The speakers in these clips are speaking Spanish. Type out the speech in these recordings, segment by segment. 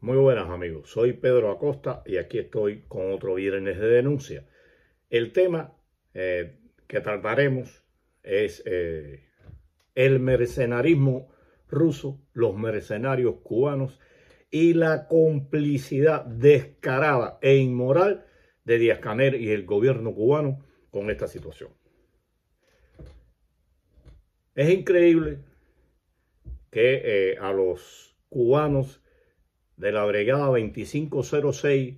Muy buenas amigos, soy Pedro Acosta y aquí estoy con otro viernes de denuncia. El tema eh, que trataremos es eh, el mercenarismo ruso, los mercenarios cubanos y la complicidad descarada e inmoral de Díaz Canel y el gobierno cubano con esta situación. Es increíble que eh, a los cubanos de la Brigada 2506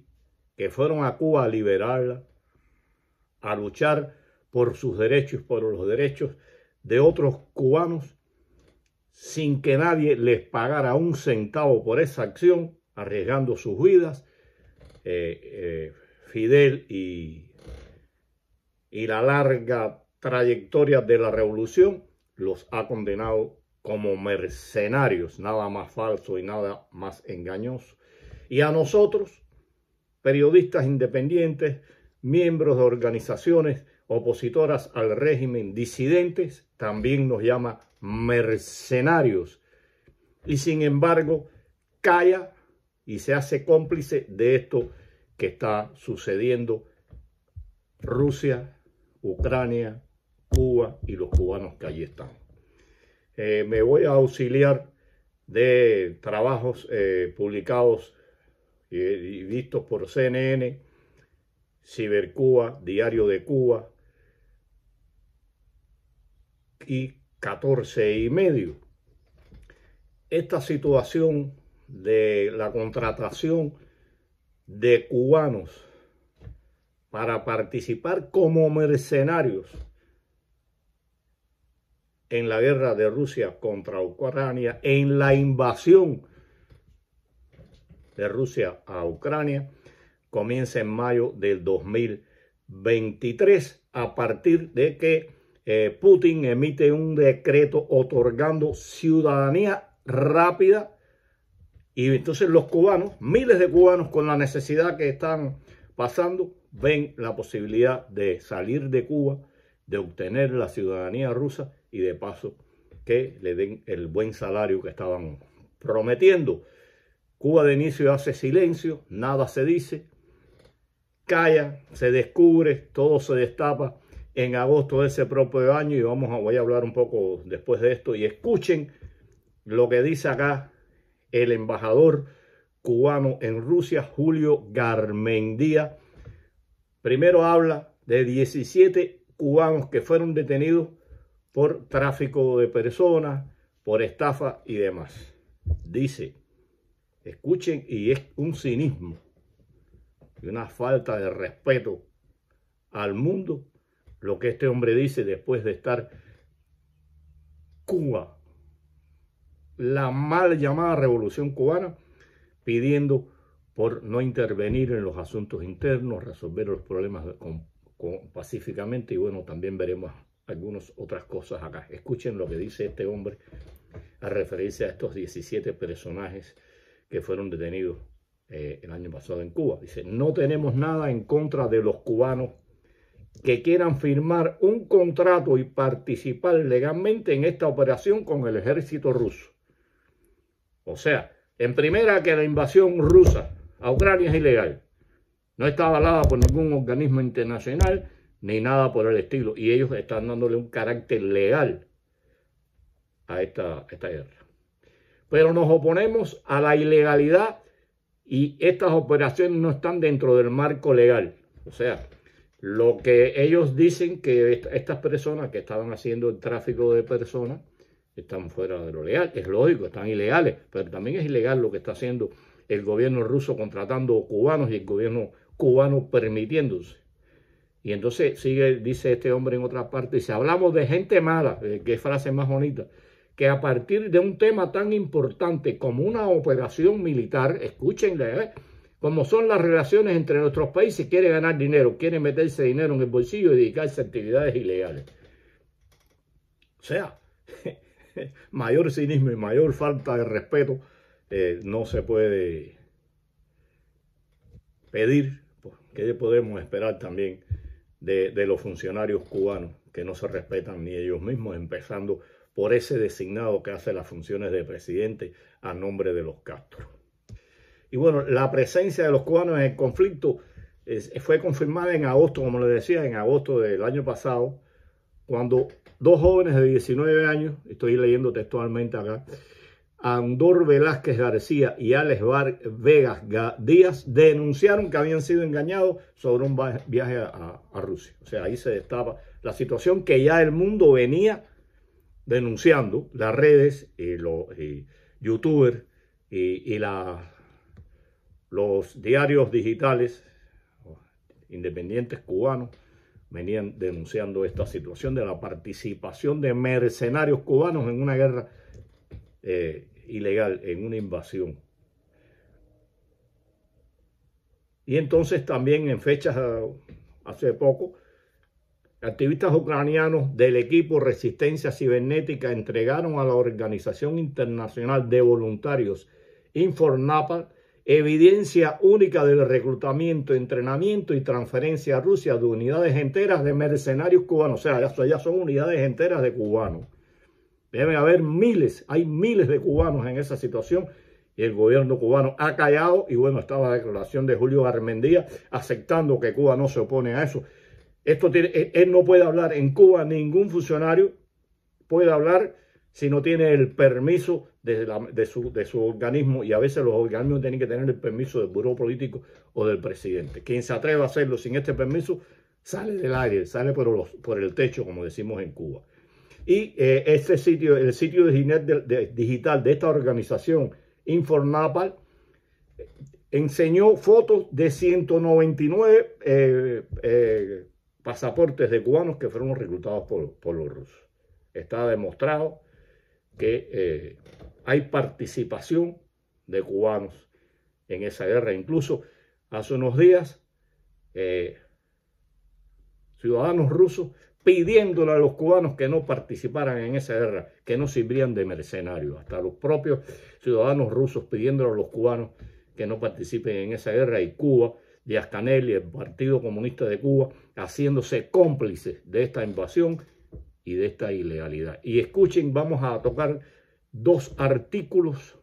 que fueron a Cuba a liberarla, a luchar por sus derechos, por los derechos de otros cubanos, sin que nadie les pagara un centavo por esa acción, arriesgando sus vidas. Eh, eh, Fidel y, y la larga trayectoria de la revolución los ha condenado como mercenarios, nada más falso y nada más engañoso. Y a nosotros, periodistas independientes, miembros de organizaciones opositoras al régimen, disidentes, también nos llama mercenarios. Y sin embargo, calla y se hace cómplice de esto que está sucediendo Rusia, Ucrania, Cuba y los cubanos que allí están. Eh, me voy a auxiliar de trabajos eh, publicados y, y vistos por CNN, Cibercuba, Diario de Cuba y 14 y medio. Esta situación de la contratación de cubanos para participar como mercenarios en la guerra de Rusia contra Ucrania, en la invasión de Rusia a Ucrania, comienza en mayo del 2023, a partir de que eh, Putin emite un decreto otorgando ciudadanía rápida. Y entonces los cubanos, miles de cubanos con la necesidad que están pasando, ven la posibilidad de salir de Cuba de obtener la ciudadanía rusa y de paso que le den el buen salario que estaban prometiendo. Cuba de inicio hace silencio, nada se dice, calla, se descubre, todo se destapa en agosto de ese propio año y vamos a, voy a hablar un poco después de esto y escuchen lo que dice acá el embajador cubano en Rusia, Julio Garmendía. Primero habla de 17 cubanos que fueron detenidos por tráfico de personas, por estafa y demás. Dice, escuchen, y es un cinismo y una falta de respeto al mundo lo que este hombre dice después de estar Cuba, la mal llamada revolución cubana, pidiendo por no intervenir en los asuntos internos, resolver los problemas con pacíficamente y bueno, también veremos algunas otras cosas acá. Escuchen lo que dice este hombre a referirse a estos 17 personajes que fueron detenidos eh, el año pasado en Cuba. Dice, no tenemos nada en contra de los cubanos que quieran firmar un contrato y participar legalmente en esta operación con el ejército ruso. O sea, en primera que la invasión rusa a Ucrania es ilegal. No está avalada por ningún organismo internacional ni nada por el estilo. Y ellos están dándole un carácter legal a esta, esta guerra. Pero nos oponemos a la ilegalidad y estas operaciones no están dentro del marco legal. O sea, lo que ellos dicen que estas personas que estaban haciendo el tráfico de personas están fuera de lo legal. Es lógico, están ilegales, pero también es ilegal lo que está haciendo el gobierno ruso contratando cubanos y el gobierno cubano permitiéndose. Y entonces sigue, dice este hombre en otra parte, si hablamos de gente mala, eh, qué frase más bonita, que a partir de un tema tan importante como una operación militar, escúchenle, eh, como son las relaciones entre nuestros países, quiere ganar dinero, quiere meterse dinero en el bolsillo y dedicarse a actividades ilegales. O sea, mayor cinismo y mayor falta de respeto eh, no se puede pedir pues, ¿Qué podemos esperar también de, los funcionarios cubanos que no se respetan ni ellos mismos, empezando por ese designado que hace las funciones de presidente a nombre de los Castro? Y bueno, la presencia de los cubanos en el conflicto fue confirmada en agosto, como les decía, en agosto del año pasado, cuando dos jóvenes de 19 años, estoy leyendo textualmente acá, Andor Velázquez García y Alex Vargas Vegas Díaz denunciaron que habían sido engañados sobre un viaje a, Rusia. O sea, ahí se estaba la situación que ya el mundo venía denunciando, las redes, y los youtubers y, los diarios digitales independientes cubanos venían denunciando esta situación de la participación de mercenarios cubanos en una guerra eh, ilegal, en una invasión. Y entonces también en fechas ah, hace poco, activistas ucranianos del equipo Resistencia Cibernética entregaron a la Organización Internacional de Voluntarios Infornapa evidencia única del reclutamiento, entrenamiento y transferencia a Rusia de unidades enteras de mercenarios cubanos. O sea, ya son unidades enteras de cubanos. Debe haber miles, hay miles de cubanos en esa situación y el gobierno cubano ha callado y bueno, estaba la declaración de Julio armendía aceptando que Cuba no se opone a eso. Esto e, él no puede hablar en Cuba, ningún funcionario puede hablar si no tiene el permiso de, su, organismo y a veces los organismos tienen que tener el permiso del buró político o del presidente. Quien se atreva a hacerlo sin este permiso sale del aire, sale por, por el techo, como decimos en Cuba. Y eh, este sitio, el sitio digital de, digital de esta organización, Informapal enseñó fotos de 199 eh, eh, pasaportes de cubanos que fueron reclutados por, por los rusos. Está demostrado que hay participación de cubanos en esa guerra. Incluso hace unos días, ciudadanos rusos pidiéndole a los cubanos que no participaran en esa guerra, que no sirvieran de mercenarios, hasta los propios ciudadanos rusos pidiéndole a los cubanos que no participen en esa guerra y Cuba, Díaz Canel y el Partido Comunista de Cuba haciéndose cómplices de esta invasión y de esta ilegalidad. Y escuchen, vamos a tocar dos artículos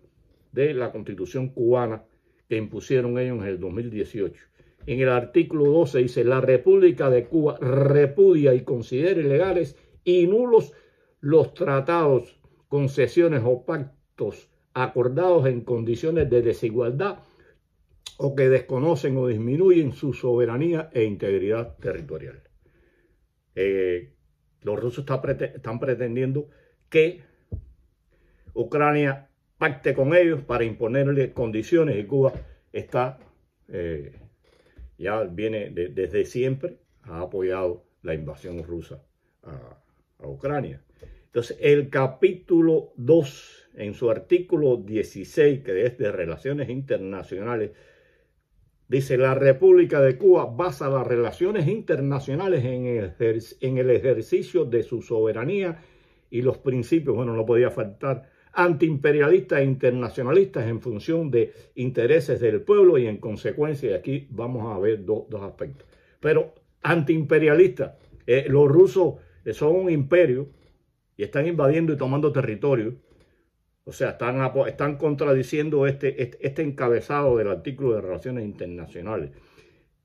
de la Constitución cubana que impusieron ellos en el 2018 en el artículo 12 dice, la República de Cuba repudia y considera ilegales y nulos los tratados, concesiones o pactos acordados en condiciones de desigualdad o que desconocen o disminuyen su soberanía e integridad territorial. Eh, los rusos están pretendiendo que Ucrania pacte con ellos para imponerle condiciones y Cuba está eh, ya viene desde siempre, ha apoyado la invasión rusa a, Ucrania. Entonces, el capítulo 2, en su artículo 16, que es de Relaciones Internacionales, dice, la República de Cuba basa las relaciones internacionales en en el ejercicio de su soberanía y los principios, bueno, no podía faltar antiimperialistas e internacionalistas en función de intereses del pueblo y en consecuencia, y aquí vamos a ver dos aspectos. Pero antiimperialistas, eh, los rusos eh, son un imperio y están invadiendo y tomando territorio. O sea, están, están contradiciendo este, este, este encabezado del artículo de Relaciones Internacionales.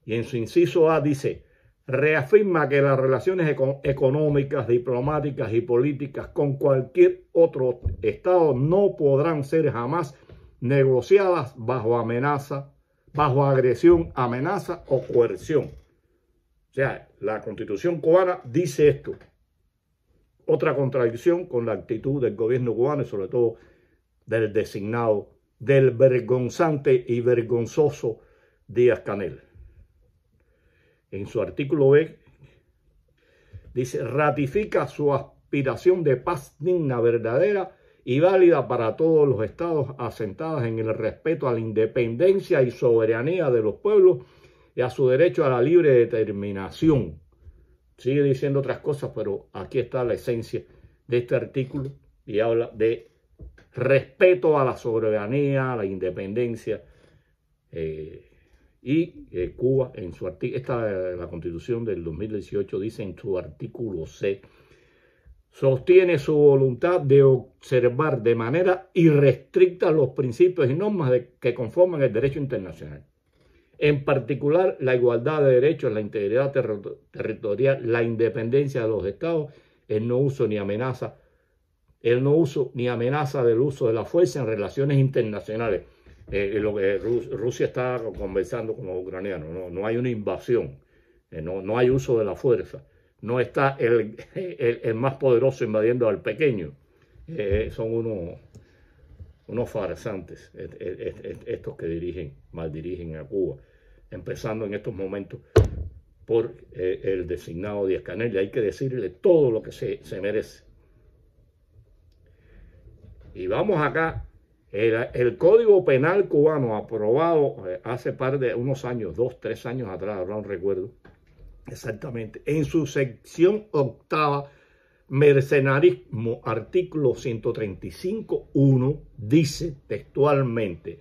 Y en su inciso A dice, reafirma que las relaciones económicas, diplomáticas y políticas con cualquier otro Estado no podrán ser jamás negociadas bajo amenaza, bajo agresión, amenaza o coerción. O sea, la constitución cubana dice esto. Otra contradicción con la actitud del gobierno cubano y sobre todo del designado, del vergonzante y vergonzoso Díaz Canel en su artículo B, dice, ratifica su aspiración de paz digna, verdadera y válida para todos los estados asentados en el respeto a la independencia y soberanía de los pueblos y a su derecho a la libre determinación. Sigue diciendo otras cosas, pero aquí está la esencia de este artículo y habla de respeto a la soberanía, a la independencia. Eh, y eh, Cuba, en su artículo, esta la constitución del 2018 dice en su artículo C, sostiene su voluntad de observar de manera irrestricta los principios y normas que conforman el derecho internacional. En particular, la igualdad de derechos, la integridad territorial, la independencia de los estados, el no uso ni amenaza, el no uso ni amenaza del uso de la fuerza en relaciones internacionales eh, eh, lo que Rusia está conversando con los ucranianos, no, hay una invasión, eh, no, no hay uso de la fuerza, no está el, más poderoso invadiendo al pequeño, son unos, unos farsantes estos que dirigen, mal dirigen a Cuba, empezando en estos momentos por el designado Díaz Canel, y hay que decirle todo lo que se, se merece. Y vamos acá el, Código Penal cubano aprobado eh, hace par de unos años, dos, tres años atrás, ahora no recuerdo exactamente, en su sección octava, mercenarismo, artículo 135.1, dice textualmente,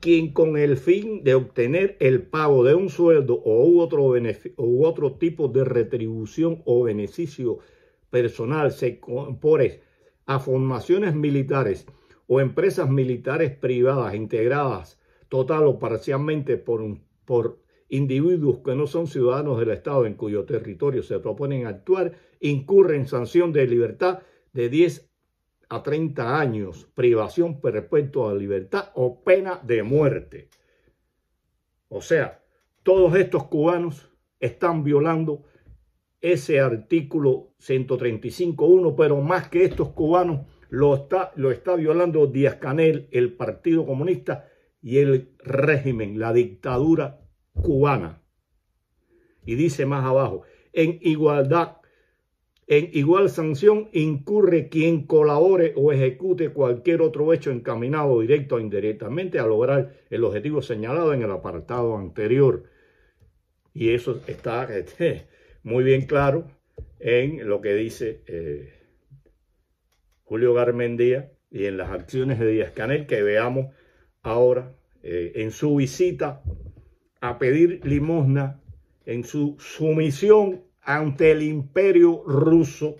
quien con el fin de obtener el pago de un sueldo o otro, u otro tipo de retribución o beneficio personal se compone a formaciones militares, o empresas militares privadas integradas total o parcialmente por, por individuos que no son ciudadanos del Estado en cuyo territorio se proponen actuar, incurren sanción de libertad de 10 a 30 años, privación perpetua de libertad o pena de muerte. O sea, todos estos cubanos están violando ese artículo 135.1, pero más que estos cubanos, lo está, lo está violando Díaz Canel, el Partido Comunista y el régimen, la dictadura cubana. Y dice más abajo, en igualdad, en igual sanción incurre quien colabore o ejecute cualquier otro hecho encaminado directo o indirectamente a lograr el objetivo señalado en el apartado anterior. Y eso está muy bien claro en lo que dice eh, Julio Garmendía y en las acciones de Díaz Canel que veamos ahora eh, en su visita a pedir limosna, en su sumisión ante el imperio ruso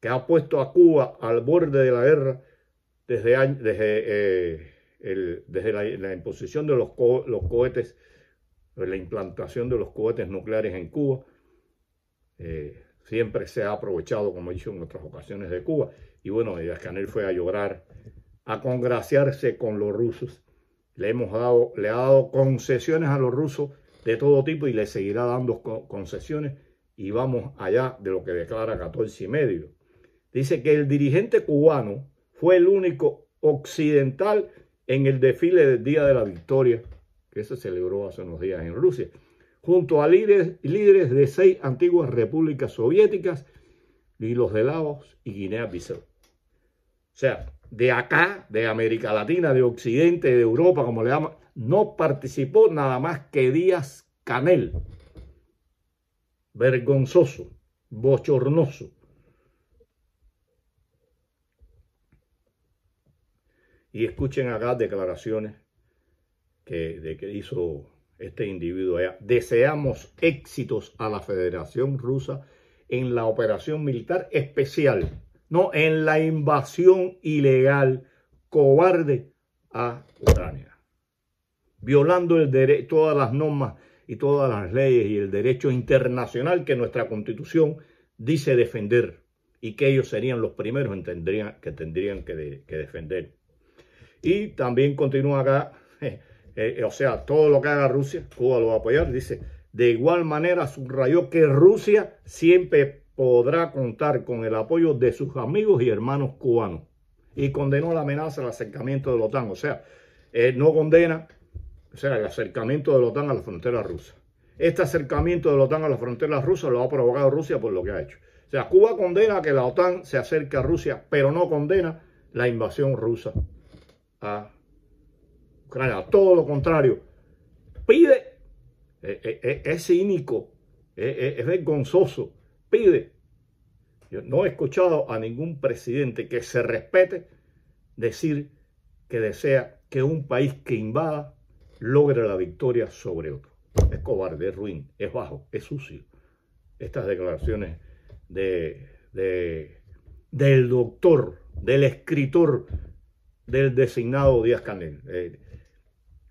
que ha puesto a Cuba al borde de la guerra desde, desde, eh, desde la, imposición de los, los cohetes, la implantación de los cohetes nucleares en Cuba. Eh, siempre se ha aprovechado, como he dicho en otras ocasiones, de Cuba. Y bueno, Díaz-Canel fue a llorar, a congraciarse con los rusos. Le, hemos dado, le ha dado concesiones a los rusos de todo tipo y le seguirá dando concesiones. Y vamos allá de lo que declara 14 y medio. Dice que el dirigente cubano fue el único occidental en el desfile del Día de la Victoria que se celebró hace unos días en Rusia junto a líderes, líderes de seis antiguas repúblicas soviéticas y los de Laos y Guinea-Bissau. O sea, de acá, de América Latina, de Occidente, de Europa, como le llaman, no participó nada más que Díaz Canel. Vergonzoso, bochornoso. Y escuchen acá declaraciones que, de que hizo este individuo. Eh, deseamos éxitos a la Federación Rusa en la operación militar especial, no en la invasión ilegal cobarde a Ucrania, violando el derecho, todas las normas y todas las leyes y el derecho internacional que nuestra constitución dice defender y que ellos serían los primeros que tendrían que, tendrían que, que defender. Y también continúa acá eh, eh, eh, o sea, todo lo que haga Rusia, Cuba lo va a apoyar, dice, de igual manera subrayó que Rusia siempre podrá contar con el apoyo de sus amigos y hermanos cubanos y condenó la amenaza al acercamiento de la OTAN, o sea, eh, no condena el acercamiento de la OTAN a la frontera rusa. Este acercamiento de la OTAN a la frontera rusa lo ha provocado Rusia por lo que ha hecho. O sea, Cuba condena que la OTAN se acerque a Rusia, pero no condena la invasión rusa a Ucrania. Todo lo contrario. Pide, eh, eh, eh, es cínico, es vergonzoso. Pide. Yo no he escuchado a ningún presidente que se respete decir que desea que un país que invada logre la victoria sobre otro. Es cobarde, es ruin, es bajo, es sucio. Estas declaraciones de, del doctor, del escritor, del designado Díaz Canel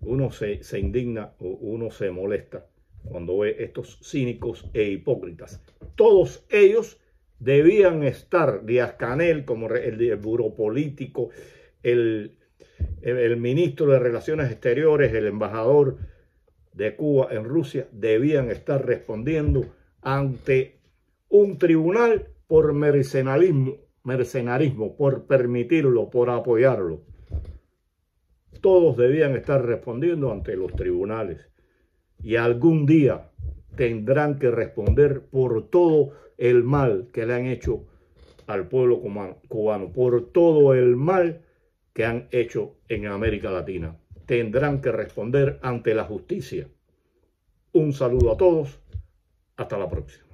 uno se, se indigna, uno se molesta cuando ve estos cínicos e hipócritas. Todos ellos debían estar, Díaz Canel como el, el el, ministro de Relaciones Exteriores, el embajador de Cuba en Rusia, debían estar respondiendo ante un tribunal por mercenarismo, por permitirlo, por apoyarlo. Todos debían estar respondiendo ante los tribunales y algún día tendrán que responder por todo el mal que le han hecho al pueblo cubano, por todo el mal que han hecho en América Latina. Tendrán que responder ante la justicia. Un saludo a todos. Hasta la próxima.